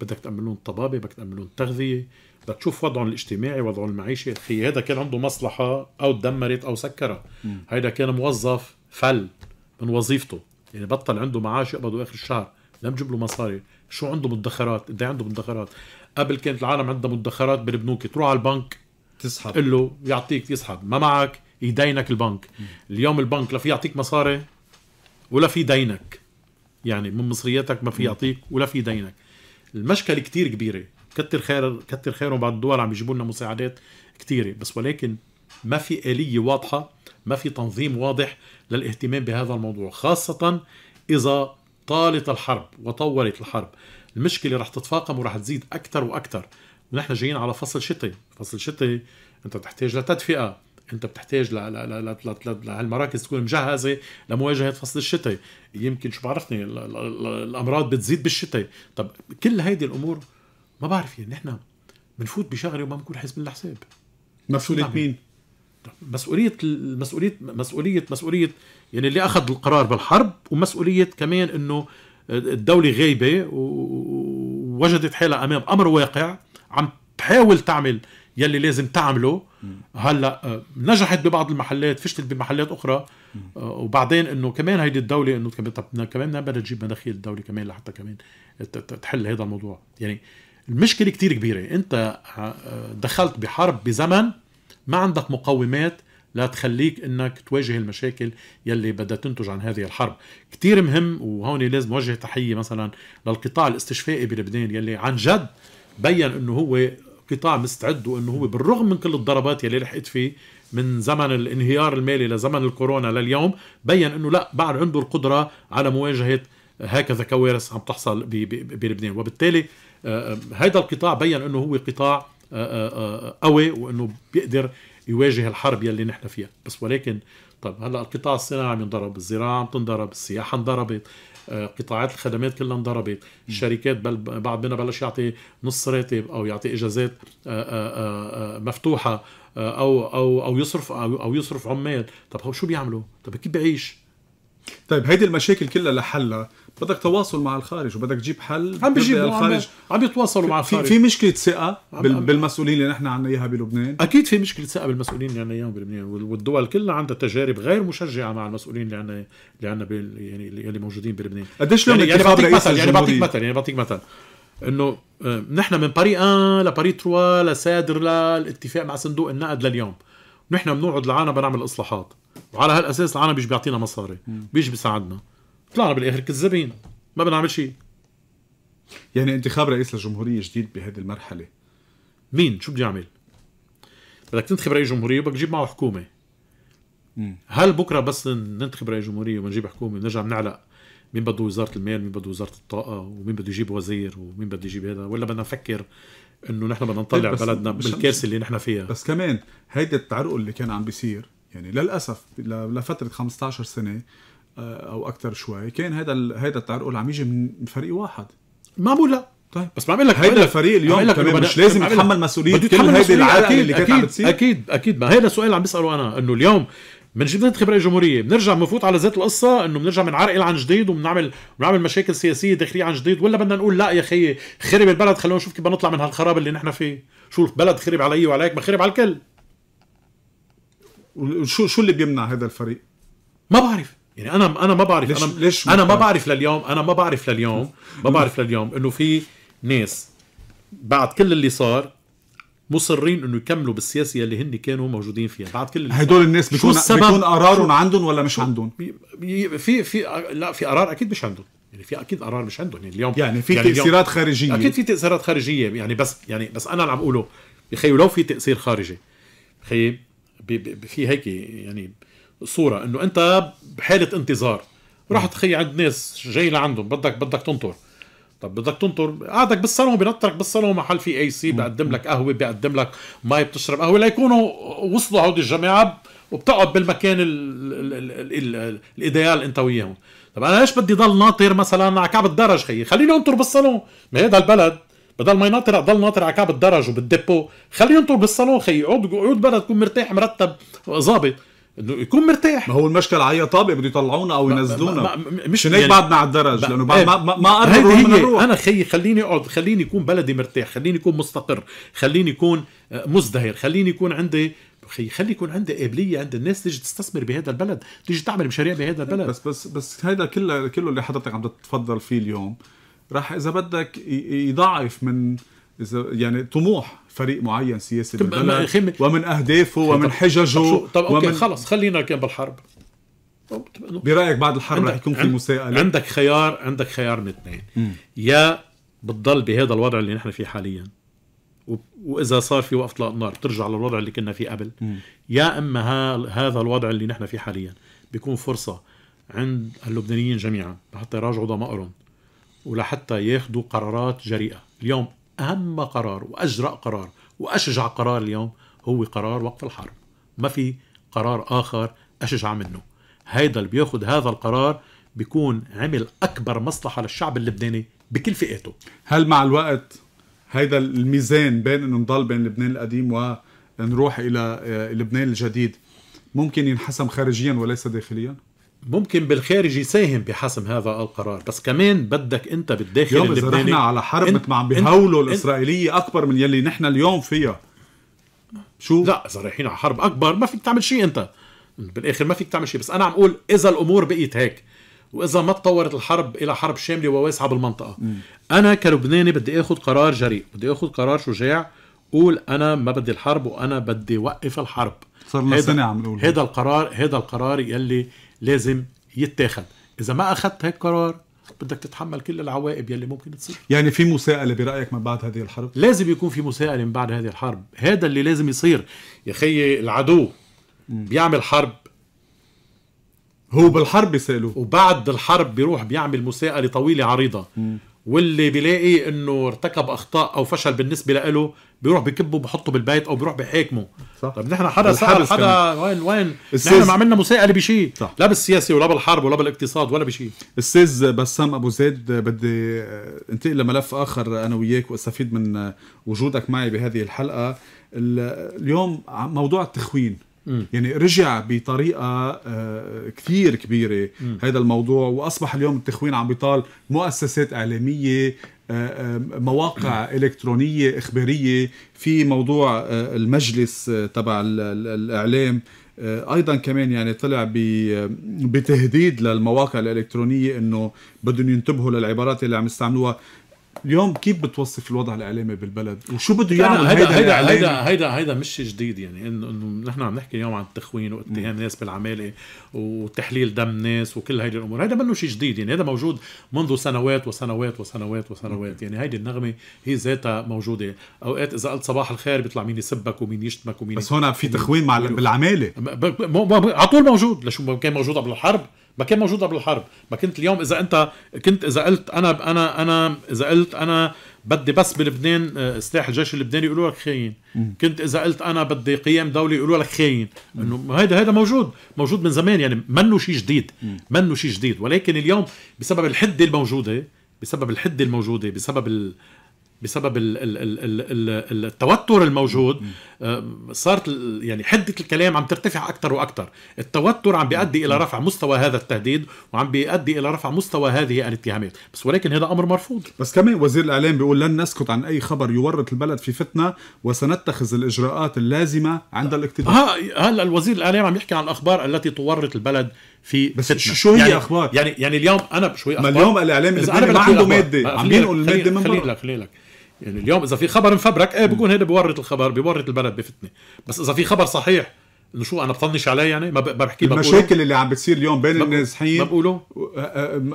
بدك تأملون طبابه بدك تأملون تغذيه بدك تشوف وضعهم الاجتماعي وضعهم المعيشي خي هذا كان عنده مصلحه او تدمرت او سكرها هيدا كان موظف فل من وظيفته يعني بطل عنده معاش يقبضه اخر الشهر لم تجيب له مصاري شو عنده مدخرات قد إيه عنده مدخرات قبل كانت العالم عندها مدخرات بالبنوك تروح على البنك تسحب تقول له يعطيك يسحب ما معك يدينك البنك م. اليوم البنك لا في يعطيك مصاري ولا في دينك يعني من مصرياتك ما في يعطيك ولا في دينك المشكله كتير كبيره كتر خير كتر خير بعض الدول عم يجيبوا لنا مساعدات كثيره بس ولكن ما في اليه واضحه ما في تنظيم واضح للاهتمام بهذا الموضوع خاصه اذا طالت الحرب وطولت الحرب المشكله رح تتفاقم ورح تزيد اكثر واكثر ونحن جايين على فصل شتاء فصل شتاء انت تحتاج لتدفئه انت بتحتاج لهالمراكز تكون مجهزه لمواجهه فصل الشتاء يمكن شو بعرفني الامراض بتزيد بالشتاء طب كل هيدي الامور ما بعرف يعني نحن بنفوت بشغله وما بنكون حاسبين الحساب مسؤوليه مين؟ مسؤوليه مسؤوليه مسؤوليه مسؤوليه يعني اللي اخذ القرار بالحرب ومسؤوليه كمان انه الدوله غايبه ووجدت حالها امام امر واقع عم تحاول تعمل يلي لازم تعمله هلا آه، نجحت ببعض المحلات فشلت بمحلات اخرى آه، وبعدين انه كمان هيدي الدوله انه كمان طب كمان بدها تجيب مداخيل الدوله كمان لحتى كمان تحل هذا الموضوع يعني المشكله كتير كبيره انت آه، دخلت بحرب بزمن ما عندك مقومات لا تخليك انك تواجه المشاكل يلي بدها تنتج عن هذه الحرب كتير مهم وهون لازم وجه تحيه مثلا للقطاع الاستشفائي بلبنان يلي عن جد بين انه هو قطاع مستعد وانه هو بالرغم من كل الضربات يلي لحقت فيه من زمن الانهيار المالي لزمن الكورونا لليوم بين انه لا بعد عنده القدره على مواجهه هكذا كوارث عم تحصل بلبنان وبالتالي هذا آه، آه، القطاع بين انه هو قطاع آه، قوي وانه بيقدر يواجه الحرب يلي نحن فيها بس ولكن طب هلا القطاع الصناعي عم ينضرب الزراعه عم تنضرب السياحه انضربت آه، قطاعات الخدمات كلها انضربت الشركات بل بعض منها بلش يعطي نص راتب او يعطي اجازات آه، آه، مفتوحه او او او يصرف او, يصرف عمال طب شو بيعملوا طب كيف بيعيش طيب هيدي المشاكل كلها لحلها بدك تواصل مع الخارج وبدك تجيب حل عم بيجيبوا الخارج عم بيتواصلوا مع الخارج في, في مشكله ثقه بالمسؤولين اللي نحن عنا اياها بلبنان اكيد في مشكله ثقه بالمسؤولين اللي عنا اياهم بلبنان والدول كلها عندها تجارب غير مشجعه مع المسؤولين اللي عنا اللي عنا يعني اللي موجودين بلبنان قديش يعني, يعني بعطيك مثل يعني بعطيك مثل يعني بعطيك مثل انه آه، نحن من باري 1 لباري 3 لسادر للاتفاق مع صندوق النقد لليوم نحن بنقعد لعنا بنعمل اصلاحات وعلى هالاساس العالم بيجي بيعطينا مصاري بيجي بيساعدنا طلعنا بالاخر كذابين ما بنعمل شيء يعني انتخاب رئيس للجمهوريه جديد بهذه المرحله مين شو بده يعمل بدك تنتخب رئيس جمهوريه وبدك تجيب معه حكومه هل بكره بس ننتخب رئيس جمهوريه ونجيب حكومه ونرجع بنعلق مين بده وزاره المال مين بده وزاره الطاقه ومين بده يجيب وزير ومين بده يجيب هذا ولا بدنا نفكر انه نحن بدنا نطلع بلدنا بالكارثه اللي نحن فيها بس كمان هيدا التعرق اللي كان عم بيصير يعني للاسف لفتره 15 سنه آه، او اكثر شوي كان هذا هذا التعرقل عم يجي من فريق واحد ما بقول لا طيب بس ما عم لك هيدا الفريق اليوم كمان مش لازم يتحمل مسؤوليه كل هيدي العاده اللي كانت عم بتصير اكيد اكيد ما هيدا السؤال عم بساله انا انه اليوم بنجيب ضد خبره الجمهوريه بنرجع بنفوت على ذات القصه انه بنرجع بنعرقل عن جديد وبنعمل بنعمل مشاكل سياسيه داخليه عن جديد ولا بدنا نقول لا يا خيي خرب البلد خلونا نشوف كيف بدنا نطلع من هالخراب اللي نحن فيه شو البلد خرب علي وعليك ما خرب على الكل شو شو اللي بيمنع هذا الفريق؟ ما بعرف يعني انا انا ما بعرف ليش انا ليش انا ما بعرف لليوم انا ما بعرف لليوم <laughs> ما بعرف لليوم انه في ناس بعد كل اللي صار مصرين انه يكملوا بالسياسه اللي هن كانوا موجودين فيها بعد كل هدول الناس بيكون بيكون قرارهم عندهم ولا مش عندهم في في لا في قرار اكيد مش عندهم يعني في اكيد قرار مش عندهم يعني اليوم يعني في يعني تاثيرات خارجيه اكيد في تاثيرات خارجيه يعني بس يعني بس انا اللي عم اقوله يا خيي لو في تاثير خارجي خيي في هيك يعني صوره انه انت بحاله انتظار رحت خي عند ناس جاي لعندهم بدك بدك تنطر طب بدك تنطر قعدك بالصالون بنطرك بالصالون محل في اي سي بقدم لك قهوه بقدم لك مي بتشرب قهوه ليكونوا وصلوا هودي الجماعه وبتقعد بالمكان الايديال انت وياهم طب انا ليش بدي ضل ناطر مثلا على كعب الدرج خيي خليني انطر بالصالون ما هذا البلد بدل ما يناطر ضل ناطر على كعب الدرج وبالديبو خليه ينطر بالصالون خي يقعد يقعد بلا تكون مرتاح مرتب ظابط يكون مرتاح ما هو المشكله على طابق بده يطلعونا او ينزلونا مش هيك يعني بعدنا على الدرج لانه بعد إيه. ما ما, قرروا من الروح انا خيي خليني اقعد خليني يكون بلدي مرتاح خليني يكون مستقر خليني يكون آه، مزدهر خليني يكون عندي خي خلي يكون عندي قابليه عند الناس تيجي تستثمر بهذا البلد تيجي تعمل مشاريع بهذا البلد بس بس بس هذا كله كله اللي حضرتك عم تتفضل فيه اليوم راح اذا بدك يضعف من اذا يعني طموح فريق معين سياسي بالبلد ومن اهدافه ومن حججه طب اوكي خلص خلينا كان بالحرب برايك بعد الحرب رح يكون في مساءله عندك خيار عندك خيار من اثنين يا بتضل بهذا الوضع اللي نحن فيه حاليا واذا صار في وقف اطلاق نار بترجع للوضع اللي كنا فيه قبل م. يا اما هذا الوضع اللي نحن فيه حاليا بيكون فرصه عند اللبنانيين جميعا حتى يراجعوا ضمائرهم ولحتى ياخذوا قرارات جريئه اليوم اهم قرار واجرأ قرار واشجع قرار اليوم هو قرار وقف الحرب ما في قرار اخر اشجع منه هيدا اللي بياخذ هذا القرار بيكون عمل اكبر مصلحه للشعب اللبناني بكل فئاته هل مع الوقت هيدا الميزان بين انه نضل بين لبنان القديم ونروح الى لبنان الجديد ممكن ينحسم خارجيا وليس داخليا ممكن بالخارج يساهم بحسم هذا القرار بس كمان بدك انت بالداخل يوم اللبناني اذا على حرب مثل ما عم بيهولوا الاسرائيليه اكبر من يلي نحن اليوم فيها شو لا اذا رايحين على حرب اكبر ما فيك تعمل شيء انت بالاخر ما فيك تعمل شيء بس انا عم اقول اذا الامور بقيت هيك واذا ما تطورت الحرب الى حرب شامله وواسعه بالمنطقه م. انا كلبناني بدي اخذ قرار جريء بدي اخذ قرار شجاع قول انا ما بدي الحرب وانا بدي وقف الحرب صار لنا سنه عم نقول هذا القرار هذا القرار يلي لازم يتاخد اذا ما اخذت هيك قرار بدك تتحمل كل العواقب يلي ممكن تصير يعني في مساءله برايك من بعد هذه الحرب لازم يكون في مساءله من بعد هذه الحرب هذا اللي لازم يصير يا خيي العدو بيعمل حرب هو بالحرب بيسالوه وبعد الحرب بيروح بيعمل مساءله طويله عريضه م. واللي بيلاقي انه ارتكب اخطاء او فشل بالنسبه له بيروح بكبه بحطه بالبيت او بيروح بحاكمه صح طب نحن حدا سال حدا وين وين نحن ما عملنا مساءله بشيء لا بالسياسه ولا بالحرب ولا بالاقتصاد ولا بشيء استاذ بسام ابو زيد بدي انتقل لملف اخر انا وياك واستفيد من وجودك معي بهذه الحلقه اليوم موضوع التخوين م. يعني رجع بطريقة آه، كثير كبيرة م. هذا الموضوع وأصبح اليوم التخوين عم بيطال مؤسسات إعلامية مواقع الكترونيه اخباريه في موضوع آه، المجلس آه، تبع الاعلام آه، ايضا كمان يعني طلع بتهديد للمواقع الالكترونيه انه بدهم ينتبهوا للعبارات اللي عم يستعملوها اليوم كيف بتوصف الوضع الاعلامي بالبلد وشو بده يعمل هيدا هيدا هيدا هيدا هيدا مش جديد يعني انه انه نحن عم نحكي اليوم عن التخوين واتهام ناس بالعماله وتحليل دم ناس وكل هيدي الامور هيدا منه شيء جديد يعني هيدا موجود منذ سنوات وسنوات وسنوات وسنوات يعني هيدي النغمه هي ذاتها موجوده اوقات اذا قلت صباح الخير بيطلع مين يسبك ومين يشتمك ومين بس هون في تخوين مع بالعماله على طول موجود لشو كان موجود قبل الحرب ما كان موجود قبل الحرب ما كنت اليوم اذا انت كنت اذا قلت انا انا انا اذا قلت انا بدي بس بلبنان آه، سلاح الجيش اللبناني يقولوا لك خاين كنت اذا قلت انا بدي قيام دولة يقولوا لك خاين انه هيدا هيدا موجود موجود من زمان يعني منه شيء جديد منه شيء جديد ولكن اليوم بسبب الحده الموجوده بسبب الحده الموجوده بسبب بسبب ال ال ال التوتر الموجود آه، صارت يعني حده الكلام عم ترتفع اكثر واكثر، التوتر عم بيؤدي الى رفع مستوى هذا التهديد وعم بيؤدي الى رفع مستوى هذه الاتهامات، بس ولكن هذا امر مرفوض بس كمان وزير الاعلام بيقول لن نسكت عن اي خبر يورط البلد في فتنه وسنتخذ الاجراءات اللازمه عند آه، الاقتداء آه، هلا الوزير الاعلام عم يحكي عن الاخبار التي تورط البلد في بس فتنة. شو هي يعني اخبار يعني يعني اليوم انا هي اخبار ما اليوم الاعلام اللي ما عنده ماده عم بينقل الماده من برا خلي لك خلي لك يعني اليوم اذا في خبر مفبرك ايه بكون هذا بورط الخبر بورط البلد بفتني بس اذا في خبر صحيح انه شو انا بطنش عليه يعني ما بحكي المشاكل اللي عم بتصير اليوم بين النازحين ما بقوله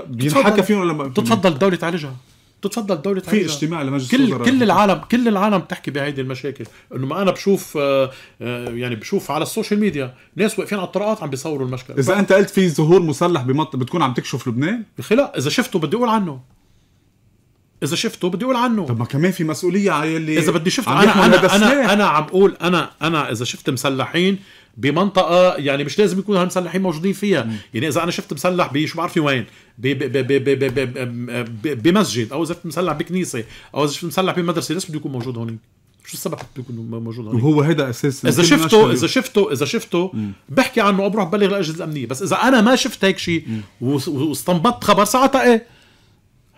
بينحكى فيهم ولا بتتفضل الدوله تعالجها بتتفضل الدوله تعالجها في اجتماع لمجلس كل كل العالم كل العالم بتحكي بهيدي المشاكل انه ما انا بشوف آه، آه، يعني بشوف على السوشيال ميديا ناس واقفين على الطرقات عم بيصوروا المشكله اذا انت قلت في ظهور مسلح بمط بتكون عم تكشف لبنان لا اذا شفته بدي اقول عنه اذا شفته بدي اقول عنه طب ما كمان في مسؤوليه على اللي اذا بدي شفت انا انا انا, أنا عم اقول انا انا اذا شفت مسلحين بمنطقه يعني مش لازم يكون هالمسلحين موجودين فيها م. يعني اذا انا شفت مسلح بشو بعرف وين بمسجد او اذا شفت مسلح بكنيسه او اذا شفت مسلح بمدرسه ليش بده يكون موجود هون شو السبب بيكون موجود هون وهو هذا اساس اذا شفته اذا شفته اذا شفته م. بحكي عنه وبروح ببلغ الاجهزه الامنيه بس اذا انا ما شفت هيك شيء واستنبطت خبر ساعتها ايه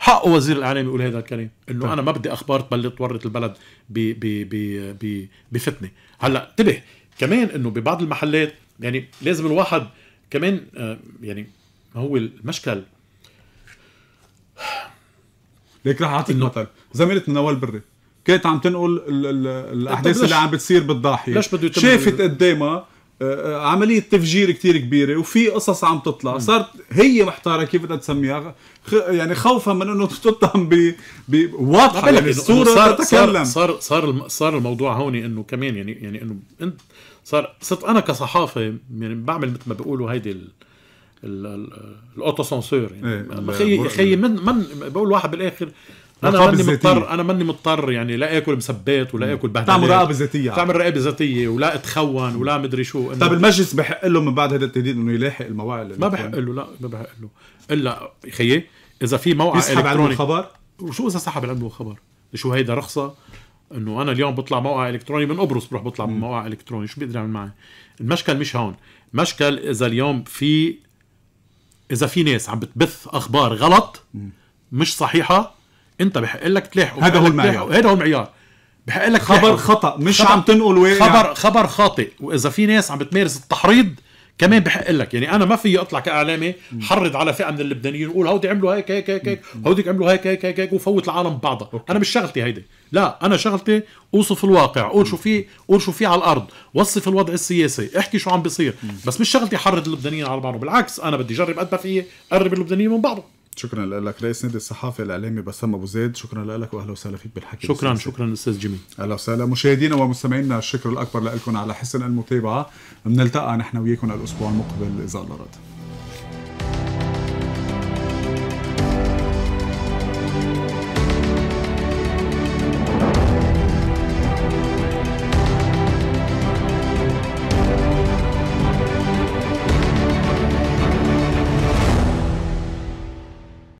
حق وزير الاعلام يقول هذا الكلام انه طيب. انا ما بدي اخبار تبلط تورط البلد ب ب ب بفتنه هلا انتبه كمان انه ببعض المحلات يعني لازم الواحد كمان آه، يعني هو المشكل ليك رح اعطيك مثل زميلة نوال بري كانت عم تنقل الاحداث طيب، اللي عم بتصير بالضاحيه ليش بده شافت قدامها آه، عملية تفجير كتير كبيرة وفي قصص عم تطلع صارت هي محتارة كيف بدها تسميها يعني خوفا من انه تتهم ب واضحة يعني الصورة صار تتكلم صار صار صار الموضوع هون انه كمان يعني يعني انه انت صار صرت انا كصحافة يعني بعمل مثل ما بيقولوا هيدي الاوتو سانسور يعني ايه خي خي من من بقول واحد بالاخر انا ماني مضطر انا ماني مضطر يعني لا اكل مسبات ولا اكل بهدلات تعمل رقابه ذاتيه تعمل رقابه ذاتيه ولا اتخون ولا مدري شو طيب طب المجلس بحق له من بعد هذا التهديد انه يلاحق المواعيد ما بحق له لا ما بحق له الا خيي اذا في موقع يسحب علم الخبر وشو اذا سحب علم الخبر شو هيدا رخصه انه انا اليوم بطلع موقع الكتروني من قبرص بروح بطلع من موقع الكتروني شو بيقدر يعمل معي المشكل مش هون المشكل اذا اليوم في اذا في ناس عم بتبث اخبار غلط مش صحيحه انت بحق لك تلاحق هذا هو المعيار هذا هو المعيار بحق لك خبر خطا مش خطأ. عم تنقل وين خبر يعني. خبر خاطئ واذا في ناس عم بتمارس التحريض كمان بحق لك يعني انا ما فيي اطلع كاعلامي حرض على فئه من اللبنانيين وقول هودي عملوا هيك هيك هيك هيك هوديك عملوا هيك هيك هيك, هيك وفوت العالم ببعضها انا مش شغلتي هيدي لا انا شغلتي اوصف الواقع قول شو في قول شو في على الارض وصف الوضع السياسي احكي شو عم بيصير بس مش شغلتي حرض اللبنانيين على بعضهم بالعكس انا بدي اجرب قد ما فيي قرب اللبنانيين من بعضهم شكرا لك رئيس نادي الصحافه الاعلامي بسام ابو زيد شكرا لك واهلا وسهلا فيك بالحكي شكرا شكرا استاذ جيمي اهلا وسهلا مشاهدينا ومستمعينا الشكر الاكبر لكم على حسن المتابعه بنلتقى نحن وياكم الاسبوع المقبل اذا الله